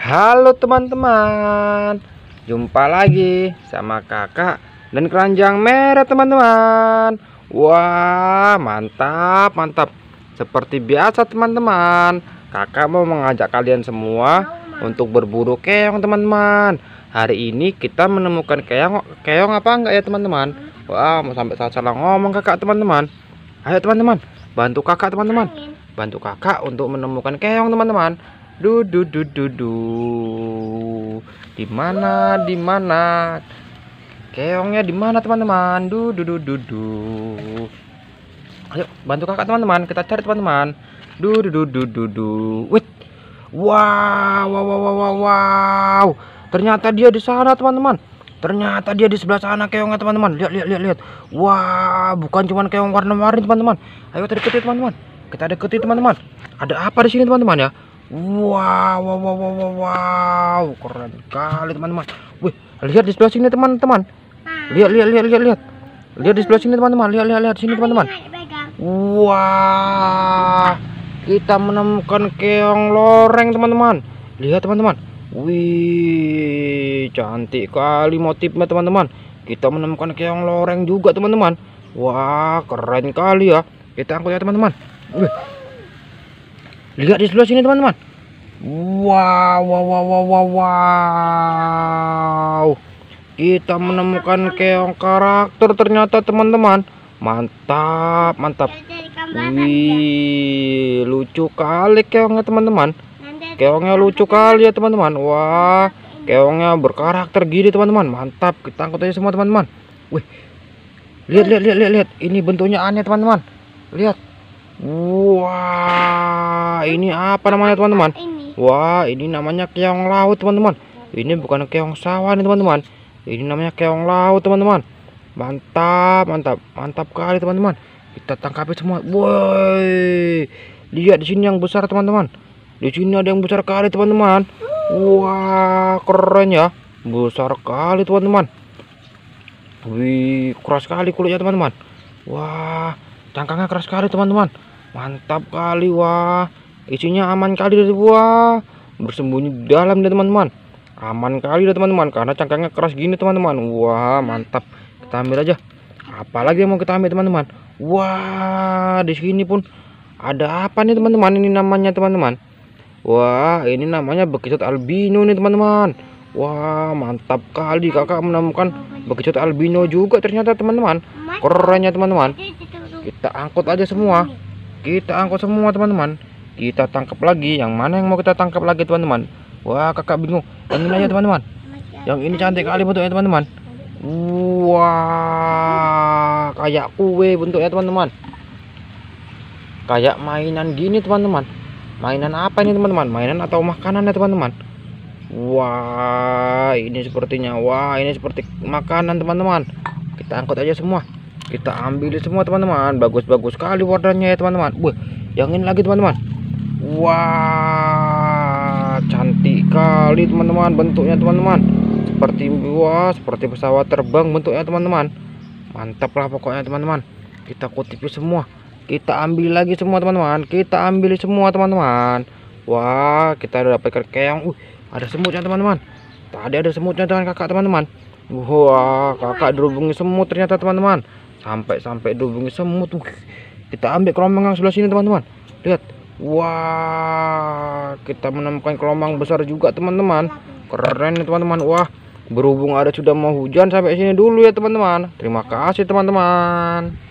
Halo teman-teman Jumpa lagi sama kakak dan keranjang merah teman-teman Wah mantap mantap Seperti biasa teman-teman Kakak mau mengajak kalian semua untuk berburu keong teman-teman Hari ini kita menemukan keong, keong apa enggak ya teman-teman Wah mau sampai salah-salah ngomong kakak teman-teman Ayo teman-teman bantu kakak teman-teman Bantu kakak untuk menemukan keong teman-teman du du du du du di mana di mana keongnya di mana teman-teman du du du du du ayo bantu kakak teman-teman kita cari teman-teman du du du du du du wait wow wow wow wow wow ternyata dia di sana teman-teman ternyata dia di sebelah sana keongnya teman-teman lihat lihat lihat lihat wow, bukan cuma keong warna-warni teman-teman ayo kita deketin teman-teman kita deketin teman-teman ada apa di sini teman-teman ya wow wow wow wow, wow. keren kali teman-teman wih lihat di sebelah sini teman-teman lihat lihat lihat lihat lihat lihat di sebelah sini teman-teman lihat lihat lihat sini teman-teman wah kita menemukan keong loreng teman-teman lihat teman-teman wih cantik kali motifnya teman-teman kita menemukan keong loreng juga teman-teman wah keren kali ya kita angkut ya teman-teman wih lihat di sebelah sini teman-teman wow wow wow wow wow, wow. kita menemukan keong karakter ternyata teman-teman mantap mantap wih lucu kali keongnya teman-teman keongnya lucu kali ya teman-teman wah keongnya berkarakter gini teman-teman mantap kita angkut aja semua teman-teman wih lihat lihat lihat lihat ini bentuknya aneh teman-teman lihat wah Wah, ini apa namanya, teman-teman? Wah, ini namanya keong laut, teman-teman. Ini bukan keong sawah nih, teman-teman. Ini namanya keong laut, teman-teman. Mantap, mantap, mantap kali, teman-teman. Kita tangkapin semua. Woi. Lihat di sini yang besar, teman-teman. Di sini ada yang besar kali, teman-teman. Wah, keren ya. Besar kali, teman-teman. Wih, keras kali kulitnya, teman-teman. Wah, cangkangnya keras kali, teman-teman. Mantap kali, wah. Isinya aman kali dari gua. Bersembunyi di dalam deh teman-teman. Aman kali deh teman-teman karena cangkangnya keras gini teman-teman. Wah, mantap. Kita ambil aja. Apalagi yang mau kita ambil teman-teman. Wah, di sini pun ada apa nih teman-teman? Ini namanya teman-teman. Wah, ini namanya bekicot albino nih teman-teman. Wah, mantap kali kakak menemukan bekicot albino juga ternyata teman-teman. Kerennya teman-teman. Kita angkut aja semua. Kita angkut semua teman-teman kita tangkap lagi yang mana yang mau kita tangkap lagi teman-teman wah kakak bingung yang ini aja teman-teman yang ini cantik kali bentuknya teman-teman wah kayak kue bentuknya teman-teman kayak mainan gini teman-teman mainan apa ini teman-teman mainan atau makanan ya teman-teman wah ini sepertinya wah ini seperti makanan teman-teman kita angkut aja semua kita ambil semua teman-teman bagus-bagus sekali warnanya ya teman-teman wah yang ini lagi teman-teman Wah, cantik kali teman-teman bentuknya teman-teman. Seperti wah, seperti pesawat terbang bentuknya teman-teman. Mantap lah pokoknya teman-teman. Kita kutipi semua. Kita ambil lagi semua teman-teman. Kita ambil semua teman-teman. Wah, kita udah dapat keong. Uh, ada semutnya teman-teman. Tadi ada semutnya dengan kakak teman-teman. Wah, kakak dirubungi semut ternyata teman-teman. Sampai-sampai dirubungi semut. Uh, kita ambil kerombeng yang sebelah sini teman-teman. Lihat Wah, kita menemukan kelomang besar juga, teman-teman. Keren nih, teman-teman. Wah, berhubung ada sudah mau hujan sampai sini dulu ya, teman-teman. Terima kasih, teman-teman.